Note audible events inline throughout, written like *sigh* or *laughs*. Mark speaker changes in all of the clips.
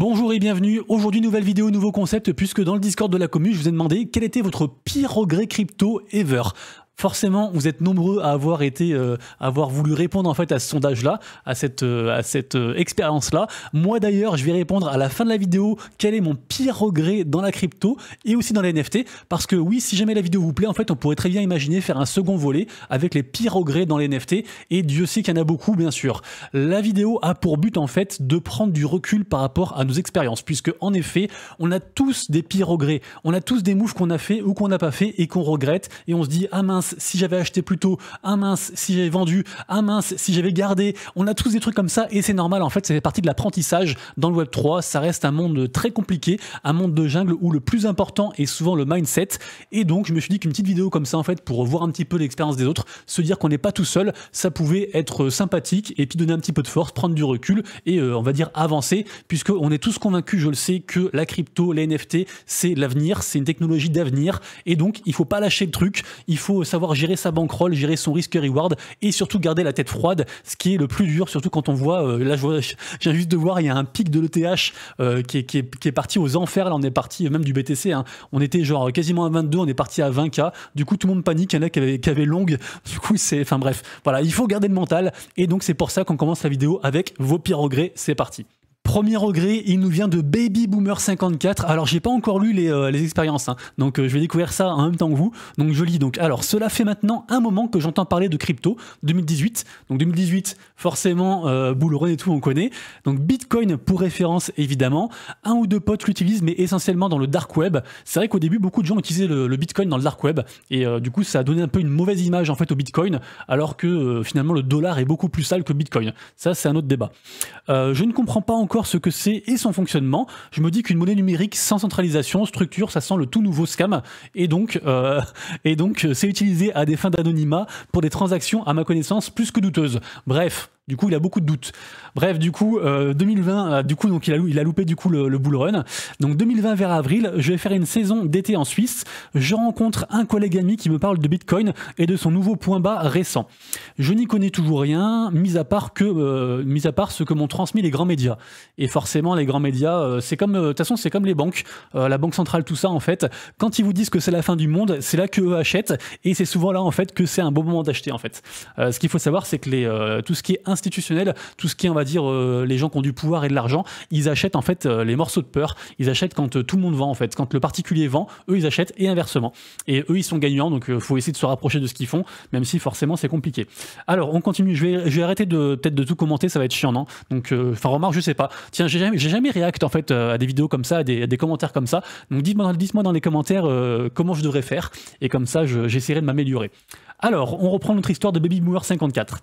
Speaker 1: Bonjour et bienvenue. Aujourd'hui, nouvelle vidéo, nouveau concept, puisque dans le Discord de la commune, je vous ai demandé quel était votre pire regret crypto ever forcément, vous êtes nombreux à avoir été, euh, avoir voulu répondre en fait à ce sondage-là, à cette, euh, cette euh, expérience-là. Moi d'ailleurs, je vais répondre à la fin de la vidéo quel est mon pire regret dans la crypto et aussi dans les NFT, parce que oui, si jamais la vidéo vous plaît, en fait, on pourrait très bien imaginer faire un second volet avec les pires regrets dans les NFT. Et Dieu sait qu'il y en a beaucoup, bien sûr. La vidéo a pour but en fait de prendre du recul par rapport à nos expériences, puisque en effet, on a tous des pires regrets, on a tous des moves qu'on a fait ou qu'on n'a pas fait et qu'on regrette, et on se dit ah mince si j'avais acheté plus tôt, un mince si j'avais vendu, un mince si j'avais gardé. On a tous des trucs comme ça et c'est normal. En fait, ça fait partie de l'apprentissage dans le Web 3. Ça reste un monde très compliqué, un monde de jungle où le plus important est souvent le mindset. Et donc, je me suis dit qu'une petite vidéo comme ça, en fait, pour voir un petit peu l'expérience des autres, se dire qu'on n'est pas tout seul, ça pouvait être sympathique et puis donner un petit peu de force, prendre du recul et euh, on va dire avancer, puisque on est tous convaincus, je le sais, que la crypto, les NFT, c'est l'avenir, c'est une technologie d'avenir et donc il faut pas lâcher le truc, il faut savoir gérer sa bankroll, gérer son risque-reward et surtout garder la tête froide, ce qui est le plus dur, surtout quand on voit, euh, je là *laughs* j'ai juste de voir, il y a un pic de l'ETH euh, qui, est, parti aux enfers, là on est parti même du BTC, hein. on était genre quasiment à 22, on est parti à 20K, du coup tout le monde panique, il y en a qui avait qui longue, du coup c'est, enfin bref, voilà, il faut garder le mental et donc c'est pour ça qu'on commence la vidéo avec vos pires regrets, c'est parti. Premier regret, il nous vient de Baby Boomer 54. Alors j'ai pas encore lu les, euh, expériences, hein. donc euh, je vais découvrir ça en même temps que vous. Donc je lis. Donc alors cela fait maintenant un moment que j'entends parler de crypto 2018. Donc 2018, forcément euh, et tout on connaît. Donc Bitcoin pour référence évidemment. Un ou deux potes l'utilisent, mais essentiellement dans le dark web. C'est vrai qu'au début beaucoup de gens utilisaient le, le, Bitcoin dans le dark web et euh, du coup ça a donné un peu une mauvaise image en fait au Bitcoin, alors que finalement le dollar est beaucoup plus sale que Bitcoin. Ça c'est un autre débat. je ne comprends pas encore ce que c'est et son fonctionnement, je me dis qu'une monnaie numérique sans centralisation, structure, ça sent le tout nouveau scam. Et donc, euh, et donc, euh, c'est utilisé à des fins d'anonymat pour des transactions, à ma connaissance, plus que douteuses. Bref, du coup, il a beaucoup de doutes. Bref, du coup, 2020, euh, euh, du coup, donc il a, il a loupé du coup le, le, bull run. Donc 2020 vers avril, je vais faire une saison d'été en Suisse. Je rencontre un collègue ami qui me parle de Bitcoin et de son nouveau point bas récent. Je n'y connais toujours rien, mis à part que, euh, à part ce que m'ont transmis les grands médias. Et forcément, les grands médias, c'est comme, de toute façon, c'est comme les banques, la banque centrale, tout ça en fait. Quand ils vous disent que c'est la fin du monde, c'est là que eux achètent et c'est souvent là en fait que c'est un bon moment d'acheter en fait. ce qu'il faut savoir, c'est que les, tout ce qui est institutionnel tout ce qui est, on va dire, euh, les gens qui ont du pouvoir et de l'argent, ils achètent en fait euh, les morceaux de peur. Ils achètent quand euh, tout le monde vend en fait. Quand le particulier vend, eux ils achètent et inversement. Et eux ils sont gagnants, donc il faut essayer de se rapprocher de ce qu'ils font, même si forcément c'est compliqué. Alors on continue. Je vais, arrêter de peut-être de tout commenter, ça va être chiant, non Donc, enfin remarque, je sais pas. Tiens, j'ai jamais, jamais réacte en fait à des vidéos comme ça, à des, commentaires comme ça. Donc dites-moi dans, les commentaires comment je devrais faire et comme ça j'essaierai de m'améliorer. Alors, on reprend notre histoire de Baby Boomer 54.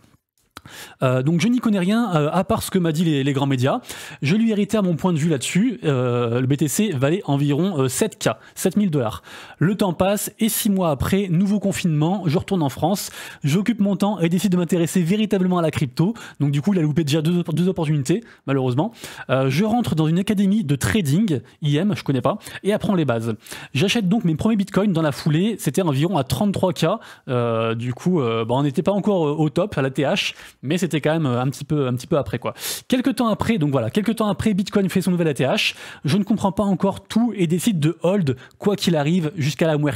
Speaker 1: Euh, donc je n'y connais rien, euh, à part ce que m'a dit les, grands médias. Je lui hérité à mon point de vue là-dessus. Euh, le BTC valait environ 7K, 7000 dollars. Le temps passe et six mois après, nouveau confinement, je retourne en France, j'occupe mon temps et décide de m'intéresser véritablement à la crypto. Donc du coup, il a loupé déjà deux, opportunités, malheureusement. je rentre dans une académie de trading, IM, je connais pas, et apprends les bases. J'achète donc mes premiers bitcoins dans la foulée, c'était environ à 33K. du coup, bah, on n'était pas encore au top à la TH, mais c'était quand même euh, un petit peu, un petit peu après quoi. Quelques temps après, donc voilà, quelques temps après, Bitcoin fait son nouvel ATH. Je ne comprends pas encore tout et décide de hold quoi qu'il arrive jusqu'à la muerte.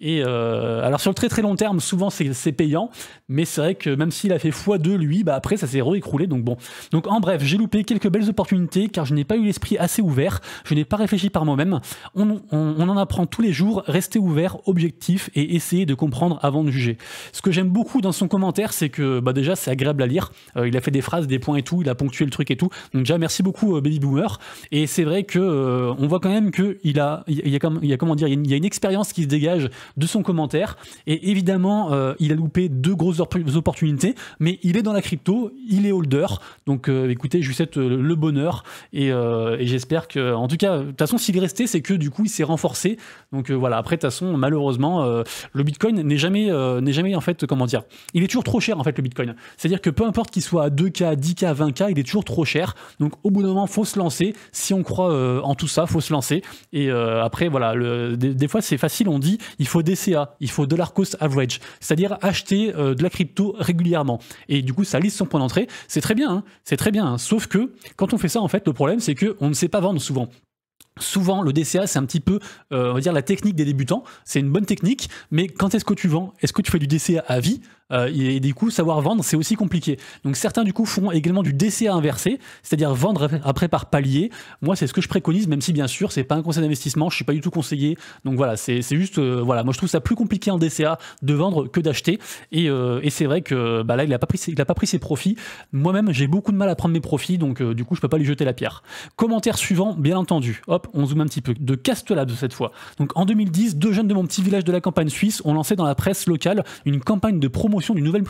Speaker 1: Et euh, alors sur le très très long terme, souvent c'est payant, mais c'est vrai que même s'il a fait x2 lui, bah après ça s'est réécroulé. Donc bon. Donc en bref, j'ai loupé quelques belles opportunités car je n'ai pas eu l'esprit assez ouvert, je n'ai pas réfléchi par moi-même. On, en apprend tous les jours, rester ouvert, objectif et essayer de comprendre avant de juger. Ce que j'aime beaucoup dans son commentaire, c'est que bah déjà c'est agréable à lire. Euh, il a fait des phrases, des points et tout, il a ponctué le truc et tout. Donc déjà merci beaucoup euh, Baby Boomer. Et c'est vrai que on voit quand même que il a, il y il y comment dire, il y a une expérience qui se dégage de son commentaire. Et évidemment, euh, il a loupé deux grosses opportunités, mais il est dans la crypto, il est holder. Donc euh, écoutez, je lui souhaite euh, le bonheur et, j'espère que, en tout cas, de toute façon, s'il est resté, c'est que du coup, il s'est renforcé. Donc voilà, après, de toute façon, malheureusement, le Bitcoin n'est jamais, n'est jamais, en fait, comment dire, il est toujours trop cher, en fait, le Bitcoin. C'est-à-dire que peu importe qu'il soit à 2K, 10K, 20K, il est toujours trop cher. Donc au bout d'un moment, faut se lancer. Si on croit en tout ça, faut se lancer. Et après, voilà, le, des, fois, c'est facile, on dit, il faut faut DCA, il faut dollar cost average, c'est-à-dire acheter euh, de la crypto régulièrement. Et du coup, ça liste son point d'entrée. C'est très bien, hein, c'est très bien. Hein. Sauf que quand on fait ça, en fait, le problème, c'est qu'on ne sait pas vendre souvent. Souvent, le DCA, c'est un petit peu, euh, on va dire, la technique des débutants. C'est une bonne technique, mais quand est-ce que tu vends Est-ce que tu fais du DCA à vie euh, et, du coup, savoir vendre, c'est aussi compliqué. Donc certains, du coup, font également du DCA inversé, c'est-à-dire vendre après par palier. Moi, c'est ce que je préconise, même si, bien sûr, c'est pas un conseil d'investissement, je suis pas du tout conseillé. Donc voilà, c'est juste, euh, voilà, moi je trouve ça plus compliqué en DCA de vendre que d'acheter. Et, euh, et c'est vrai que bah, là, il a pas pris, il a pas pris ses profits. Moi-même, j'ai beaucoup de mal à prendre mes profits, donc du coup, je peux pas lui jeter la pierre. Commentaire suivant, bien entendu. Hop, on zoome un petit peu. De Castelab cette fois. Donc en 2010, deux jeunes de mon petit village de la campagne suisse ont lancé dans la presse locale une campagne de promotion promotion d'une nouvelle.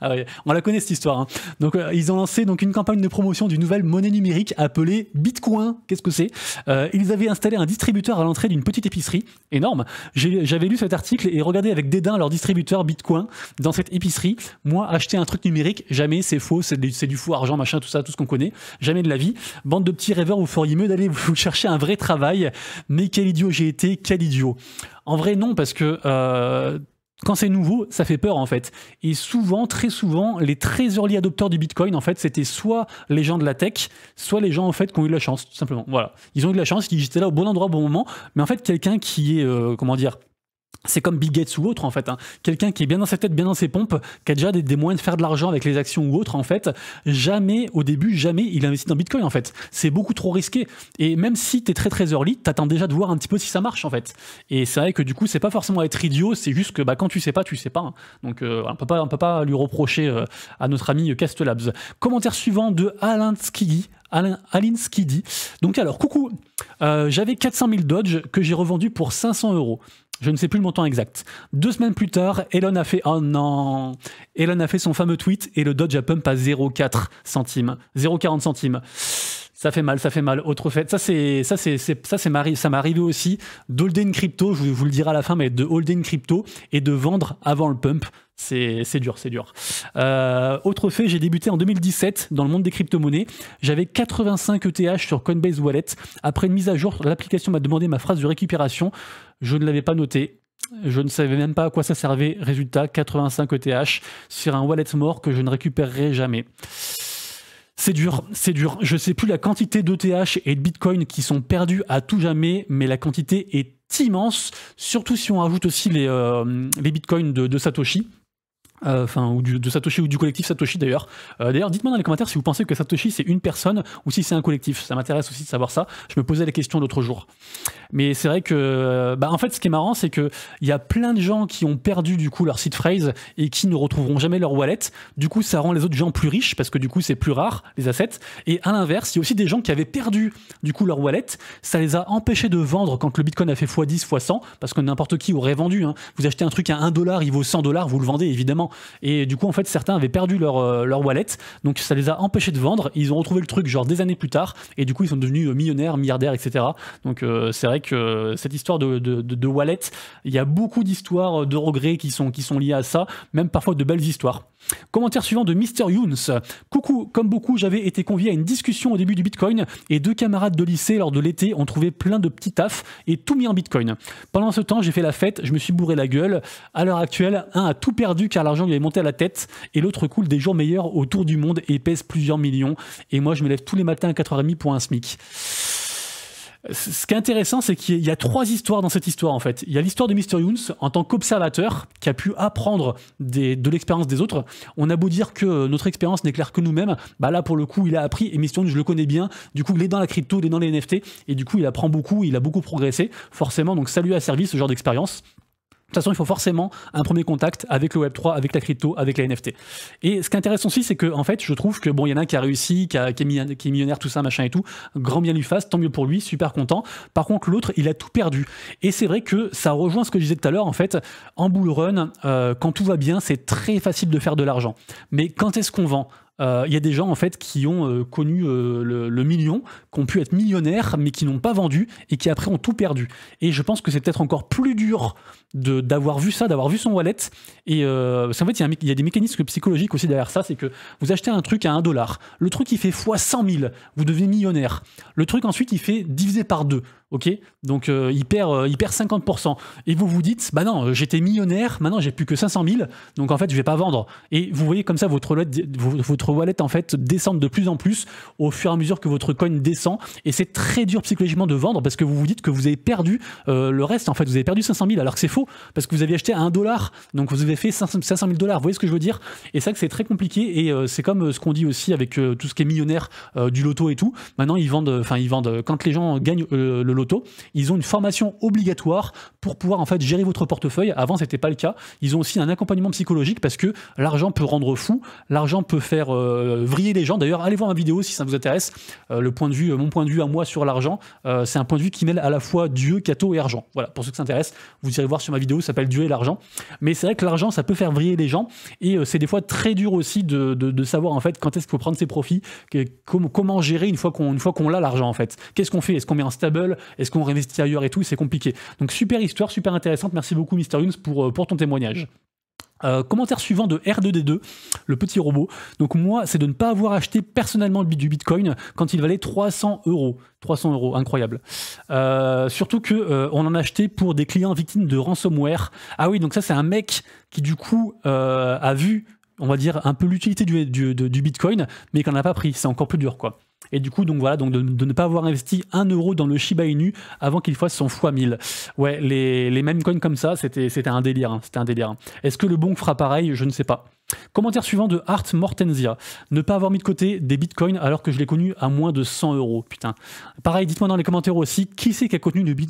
Speaker 1: Ah on la connaît cette histoire. Hein. Donc euh, ils ont lancé donc une campagne de promotion d'une nouvelle monnaie numérique appelée Bitcoin. Qu'est-ce que c'est euh, Ils avaient installé un distributeur à l'entrée d'une petite épicerie, énorme. J'avais lu cet article et regardé avec dédain leur distributeur Bitcoin dans cette épicerie. Moi, acheter un truc numérique, jamais, c'est faux, c'est du faux argent, machin, tout ça, tout ce qu'on connaît, jamais de la vie. Bande de petits rêveurs, vous feriez mieux d'aller *laughs* vous chercher un vrai travail. Mais quel idiot j'ai été, quel idiot. En vrai, non, parce que euh, quand c'est nouveau, ça fait peur en fait. Et souvent, très souvent, les très early adopteurs du Bitcoin, en fait, c'était soit les gens de la tech, soit les gens en fait qui ont eu de la chance, tout simplement. Voilà, ils ont eu de la chance, ils étaient là au bon endroit, au bon moment. Mais en fait, quelqu'un qui est, euh, comment dire, c'est comme big Gates ou autre en fait. Hein. Quelqu'un qui est bien dans sa tête, bien dans ses pompes, qui a déjà des, moyens de faire de l'argent avec les actions ou autre en fait, jamais au début, jamais il investit dans Bitcoin en fait. C'est beaucoup trop risqué. Et même si t'es très très early, t'attends déjà de voir un petit peu si ça marche en fait. Et c'est vrai que du coup, c'est pas forcément être idiot, c'est juste que bah, quand tu sais pas, tu sais pas. Hein. Donc euh, on, peut pas, peut pas lui reprocher euh, à notre ami euh, Castelabs. Commentaire suivant de Alain Alain, Donc alors, coucou, j'avais 400 000 Dodge que j'ai revendu pour 500 euros je ne sais plus le montant exact. Deux semaines plus tard, Elon a fait oh non, Elon a fait son fameux tweet et le Dodge a pump à 0,4 centimes, 0,40 centimes. Ça fait mal, ça fait mal. Autre fait, ça c'est ça c'est ça c'est ça m'est arrivé aussi d'holder une crypto. Je vous le dirai à la fin, mais de holder une crypto et de vendre avant le pump, c'est dur, c'est dur. Euh, autre fait, j'ai débuté en 2017 dans le monde des crypto-monnaies. J'avais 85 ETH sur Coinbase Wallet. Après une mise à jour, l'application m'a demandé ma phrase de récupération. Je ne l'avais pas notée. Je ne savais même pas à quoi ça servait. Résultat, 85 ETH sur un wallet mort que je ne récupérerai jamais. C'est dur, c'est dur. Je sais plus la quantité d'ETH et de Bitcoin qui sont perdus à tout jamais, mais la quantité est immense, surtout si on rajoute aussi les, euh, les Bitcoins de Satoshi. Euh, enfin, ou du, de Satoshi ou du collectif Satoshi d'ailleurs. Euh, d'ailleurs, dites-moi dans les commentaires si vous pensez que Satoshi c'est une personne ou si c'est un collectif. Ça m'intéresse aussi de savoir ça. Je me posais la question l'autre jour. Mais c'est vrai que, euh, bah, en fait, ce qui est marrant, c'est qu'il y a plein de gens qui ont perdu du coup leur seed phrase et qui ne retrouveront jamais leur wallet. Du coup, ça rend les autres gens plus riches parce que du coup, c'est plus rare les assets. Et à l'inverse, il y a aussi des gens qui avaient perdu du coup leur wallet. Ça les a empêchés de vendre quand le bitcoin a fait x10, x100 parce que n'importe qui aurait vendu. Hein. Vous achetez un truc à 1 dollar, il vaut 100 dollars, vous le vendez évidemment. Et du coup, en fait, certains avaient perdu euh, leur, wallet. Donc ça les a empêchés de vendre. Ils ont retrouvé le truc genre des années plus tard. Et du coup, ils sont devenus euh, millionnaires, milliardaires, etc. Donc euh, c'est vrai que cette histoire de, wallet, il y a beaucoup d'histoires de regrets qui sont liées à ça. Même parfois de belles histoires. Commentaire suivant de Mr. Younes. Coucou, comme beaucoup, j'avais été convié à une discussion au début du Bitcoin et deux camarades de lycée lors de l'été ont trouvé plein de petits tafs et tout mis en Bitcoin. Pendant ce temps, j'ai fait la fête, je me suis bourré la gueule. À l'heure actuelle, un a tout perdu car l'argent lui est monté à la tête et l'autre coule des jours meilleurs autour du monde et pèse plusieurs millions. Et moi, je me lève tous les matins à 4h30 pour un SMIC. Ce qui est intéressant, c'est qu'il y a trois histoires dans cette histoire en fait. Il y a l'histoire de Mister Younes en tant qu'observateur qui a pu apprendre de l'expérience des autres. On a beau dire que euh, notre expérience claire que nous-mêmes, bah là pour le coup il a appris et Mr. Younes je le connais bien. Du coup il est dans la crypto, il est dans les NFT et du coup il apprend beaucoup, il a beaucoup progressé. Forcément donc ça lui a servi ce genre d'expérience. De toute façon, il faut forcément un premier contact avec le Web3, avec la crypto, avec la NFT. Et ce qui est intéressant aussi, c'est que, en fait, je trouve que, bon, il y en a un qui a réussi, qui, a, qui, est millionnaire, tout ça, machin et tout. Grand bien lui fasse, tant mieux pour lui, super content. Par contre, l'autre, il a tout perdu. Et c'est vrai que ça rejoint ce que je disais tout à l'heure, en fait, en bull run, euh, quand tout va bien, c'est très facile de faire de l'argent. Mais quand est-ce qu'on vend euh, il y a des gens en fait qui ont euh, connu euh, le, million, qui ont pu être millionnaires, mais qui n'ont pas vendu et qui après ont tout perdu. Et je pense que c'est peut-être encore plus dur d'avoir vu ça, d'avoir vu son wallet. Et parce qu'en fait, il y, a des mécanismes psychologiques aussi derrière ça, c'est que vous achetez un truc à 1 dollar, le truc il fait fois 100 000, vous devenez millionnaire. Le truc ensuite il fait divisé par 2, Ok, donc euh, il, perd, euh, il perd 50%. Et vous vous dites, bah non, euh, j'étais millionnaire, maintenant j'ai plus que 500 000, donc en fait je vais pas vendre. Et vous voyez comme ça votre wallet, votre wallet en fait descend de plus en plus au fur et à mesure que votre coin descend. Et c'est très dur psychologiquement de vendre parce que vous vous dites que vous avez perdu le reste. En fait, vous avez perdu 500 000 alors que c'est faux parce que vous avez acheté à 1 dollar, donc vous avez fait 500 000 dollars. Vous voyez ce que je veux dire Et ça que c'est très compliqué et c'est comme ce qu'on dit aussi avec tout ce qui est millionnaire du loto et tout. Maintenant ils vendent, enfin ils vendent quand les gens gagnent le loto, ils ont une formation obligatoire pour pouvoir en fait gérer votre portefeuille. Avant, c'était pas le cas. Ils ont aussi un accompagnement psychologique parce que l'argent peut rendre fou, l'argent peut faire euh, vriller les gens. D'ailleurs, allez voir ma vidéo si ça vous intéresse. Euh, le point de vue, euh, mon point de vue à moi sur l'argent, c'est un point de vue qui mêle à la fois Dieu, Cato et argent. Voilà, pour ceux qui s'intéressent, vous irez voir sur ma vidéo, ça s'appelle Dieu et l'argent. Mais c'est vrai que l'argent, ça peut faire vriller les gens et c'est des fois très dur aussi de, savoir en fait quand est-ce qu'il faut prendre ses profits, comment, gérer une fois qu'on a a l'argent en fait. Qu'est-ce qu'on fait Est-ce qu'on met en stable est-ce qu'on réinvestit ailleurs et tout, c'est compliqué. Donc super histoire, super intéressante. Merci beaucoup Mister Younes pour, euh, pour ton témoignage. Euh, commentaire suivant de R2D2, le petit robot. Donc moi, c'est de ne pas avoir acheté personnellement du Bitcoin quand il valait 300 euros. 300 euros, incroyable. Euh, surtout que on en achetait pour des clients victimes de ransomware. Ah oui, donc ça c'est un mec qui du coup a vu on va dire, un peu l'utilité du, du, Bitcoin, mais qu'on n'a pas pris. C'est encore plus dur, quoi. Et du coup, donc voilà, donc de, ne pas avoir investi un euro dans le Shiba Inu avant qu'il fasse son x 1000. Ouais, les, les mêmes coins comme ça, c'était un délire. c'était un délire. Hein. Hein. Est-ce que le bon fera pareil Je ne sais pas. Commentaire suivant de Art Mortensia. Ne pas avoir mis de côté des bitcoins alors que je l'ai connu à moins de 100 euros. Putain. Pareil, dites-moi dans les commentaires aussi, qui c'est qui a connu le qui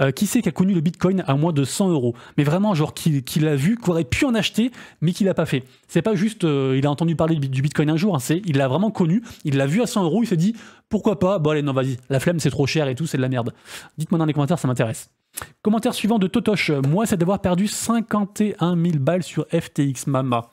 Speaker 1: euh, connu le bitcoin à moins de 100 euros Mais vraiment, genre, qui, qui l'a vu, qui aurait pu en acheter, mais qui l'a pas fait. C'est pas juste, euh, il a entendu parler du bitcoin un jour, hein, c'est, il l'a vraiment connu, il l'a vu à 100 euros, il s'est dit, pourquoi pas Bon, allez, non, vas-y, la flemme, c'est trop cher et tout, c'est de la merde. Dites-moi dans les commentaires, ça m'intéresse. Commentaire suivant de Totosh. « Moi, c'est d'avoir perdu 51 000 balles sur FTX Mama.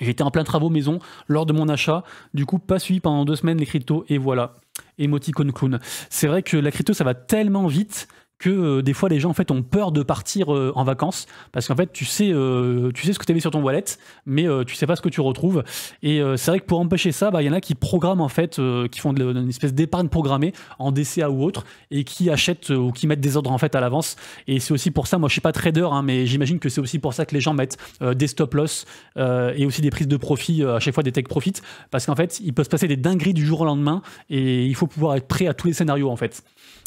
Speaker 1: J'étais en plein travaux maison lors de mon achat. Du coup, pas suivi pendant deux semaines les cryptos et voilà. Émoticône clown. C'est vrai que la crypto, ça va tellement vite que euh, des fois les gens en fait ont peur de partir euh, en vacances parce qu'en fait tu sais euh, tu sais ce que tu mis sur ton wallet mais tu sais pas ce que tu retrouves et c'est vrai que pour empêcher ça bah, il y en a qui programment en fait qui font une espèce d'épargne programmée en DCA ou autre et qui achètent ou qui mettent des ordres en fait à l'avance et c'est aussi pour ça moi je suis pas trader hein, mais j'imagine que c'est aussi pour ça que les gens mettent des stop loss et aussi des prises de profit à chaque fois des tech profit parce qu'en fait il peut se passer des dingueries du jour au lendemain et il faut pouvoir être prêt à tous les scénarios en fait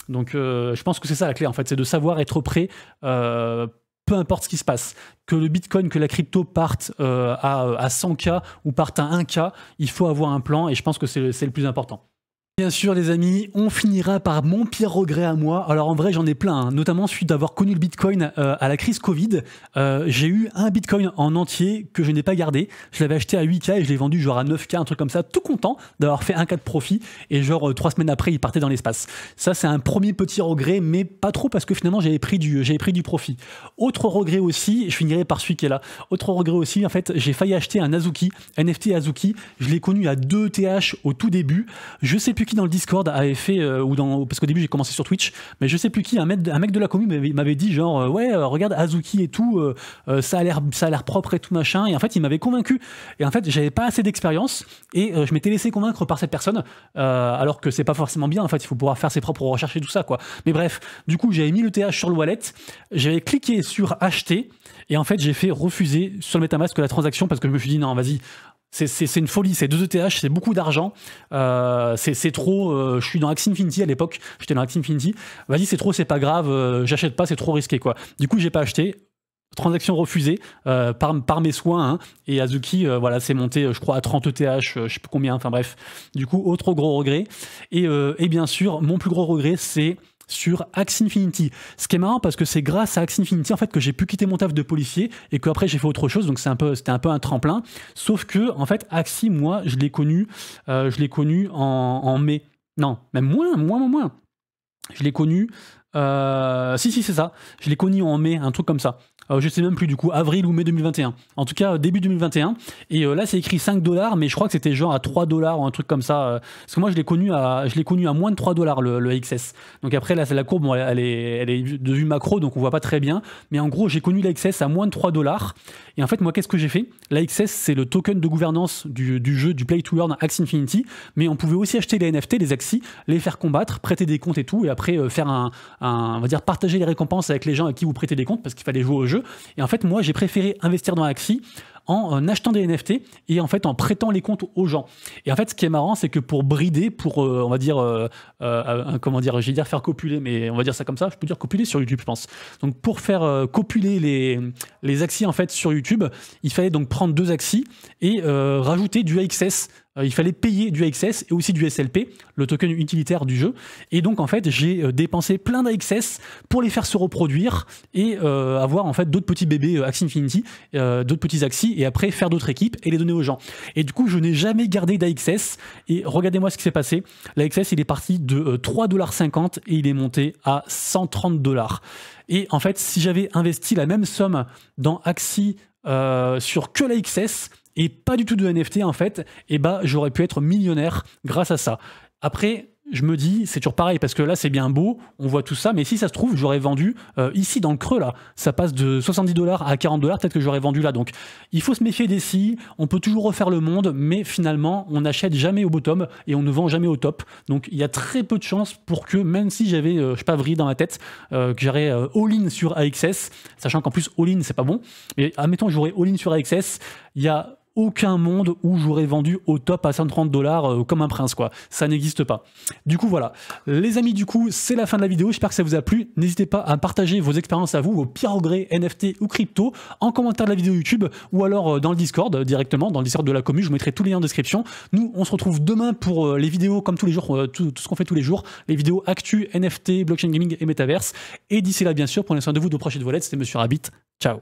Speaker 1: donc je pense que c'est ça la clé en fait, c'est de savoir être prêt euh, peu importe ce qui se passe, que le Bitcoin, que la crypto parte euh, à, 100K ou parte à 1K, il faut avoir un plan et je pense que c'est le plus important. Bien sûr les amis, on finira par mon pire regret à moi. Alors en vrai j'en ai plein, hein. notamment celui d'avoir connu le Bitcoin euh, à la crise Covid. Euh, j'ai eu un Bitcoin en entier que je n'ai pas gardé. Je l'avais acheté à 8K et je l'ai vendu genre à 9K, un truc comme ça, tout content d'avoir fait un cas de profit. Et genre euh, trois semaines après il partait dans l'espace. Ça c'est un premier petit regret, mais pas trop parce que finalement j'avais pris du, j'avais pris du profit. Autre regret aussi, je finirai par celui qui est là. Autre regret aussi, en fait j'ai failli acheter un Azuki, NFT Azuki. Je l'ai connu à 2 TH au tout début. Je sais plus qui dans le Discord avait fait, euh, ou dans, parce qu'au début j'ai commencé sur Twitch, mais je sais plus qui, un mec, de la commune m'avait dit genre, euh, ouais, euh, regarde Azuki et tout, ça a l'air propre et tout machin. Et en fait, il m'avait convaincu. Et en fait, j'avais pas assez d'expérience et je m'étais laissé convaincre par cette personne, alors que c'est pas forcément bien. En fait, il faut pouvoir faire ses propres recherches et tout ça, quoi. Mais bref, du coup, j'avais mis le TH sur le wallet, j'avais cliqué sur acheter et en fait, j'ai fait refuser sur le MetaMask la transaction parce que je me suis dit, non, vas-y, c'est une folie, c'est 2 ETH, c'est beaucoup d'argent, euh, c'est trop, euh, je suis dans Axie Infinity à l'époque, j'étais dans Axie Infinity, vas-y c'est trop, c'est pas grave, euh, j'achète pas, c'est trop risqué quoi. Du coup j'ai pas acheté, transaction refusée par, mes soins, hein. et Azuki voilà c'est monté je crois à 30 ETH, je sais plus combien, enfin bref. Du coup autre gros regret, et bien sûr mon plus gros regret c'est sur Axie Infinity. Ce qui est marrant parce que c'est grâce à Axe Infinity en fait que j'ai pu quitter mon taf de policier et qu'après j'ai fait autre chose donc c'est un peu c'était un peu un tremplin sauf que en fait Axi moi je l'ai connu euh, je l'ai connu en, mai non même moins moins moins moins je l'ai connu euh, si si c'est ça je l'ai connu en mai un truc comme ça je euh, je sais même plus du coup, avril ou mai 2021. En tout cas, euh, début 2021. Et euh, là, c'est écrit 5 dollars, mais je crois que c'était genre à 3 dollars ou un truc comme ça. parce que moi, je l'ai connu à, connu à moins de 3 dollars le, XS. Donc après, là, la courbe, elle, est, elle de vue macro, donc on voit pas très bien. Mais en gros, j'ai connu la à moins de 3 dollars. Et en fait, moi, qu'est-ce que j'ai fait La XS, c'est le token de gouvernance du, jeu, du play to earn Axe Infinity. Mais on pouvait aussi acheter les NFT, les Axis, les faire combattre, prêter des comptes et tout, et après faire un, un, on va dire, partager les récompenses avec les gens à qui vous prêtez des comptes parce qu'il fallait jouer au jeu. Et en fait, moi, j'ai préféré investir dans Axie en achetant des NFT et en fait en prêtant les comptes aux gens. Et en fait, ce qui est marrant, c'est que pour brider, pour euh, on va dire, euh, euh, comment dire, j'ai dire faire copuler, mais on va dire ça comme ça, je peux dire copuler sur YouTube, je pense. Donc pour faire copuler les, les en fait sur YouTube, il fallait donc prendre deux axes et rajouter du AXS il fallait payer du AXS et aussi du SLP, le token utilitaire du jeu. Et donc en fait, j'ai dépensé plein d'AXS pour les faire se reproduire et avoir en fait d'autres petits bébés Axie Infinity, d'autres petits Axis et après faire d'autres équipes et les donner aux gens. Et du coup, je n'ai jamais gardé d'AXS et regardez-moi ce qui s'est passé. L'AXS, il est parti de 3,50$ euh, et il est monté à 130$. Et en fait, si j'avais investi la même somme dans Axie euh, sur que l'AXS et pas du tout de NFT en fait, eh ben, j'aurais pu être millionnaire grâce à ça. Après, je me dis, c'est toujours pareil, parce que là, c'est bien beau, on voit tout ça, mais si ça se trouve, j'aurais vendu euh, ici, dans le creux, là. Ça passe de 70 dollars à 40 dollars, peut-être que j'aurais vendu là. Donc, il faut se méfier des si, on peut toujours refaire le monde, mais finalement, on n'achète jamais au bottom et on ne vend jamais au top. Donc, il y a très peu de chances pour que, même si j'avais, euh, je sais pas, vrille dans la tête, euh, que j'aurais all-in sur AXS, sachant qu'en plus, all-in, c'est pas bon, mais admettons que j'aurais all-in sur AXS, il y a aucun monde où j'aurais vendu au top à 130 dollars euh, comme un prince, quoi. Ça n'existe pas. Du coup, voilà. Les amis, du coup, c'est la fin de la vidéo. J'espère que ça vous a plu. N'hésitez pas à partager vos expériences à vous, vos pires regrets NFT ou crypto, en commentaire de la vidéo YouTube ou alors euh, dans le Discord euh, directement, dans le Discord de la commu, Je vous mettrai tous les liens en description. Nous, on se retrouve demain pour les vidéos comme tous les jours, tout, ce qu'on fait tous les jours, les vidéos actu, NFT, blockchain gaming et metaverse. Et d'ici là, bien sûr, prenez soin de vous, de prochaines proches de C'était Monsieur Rabbit. Ciao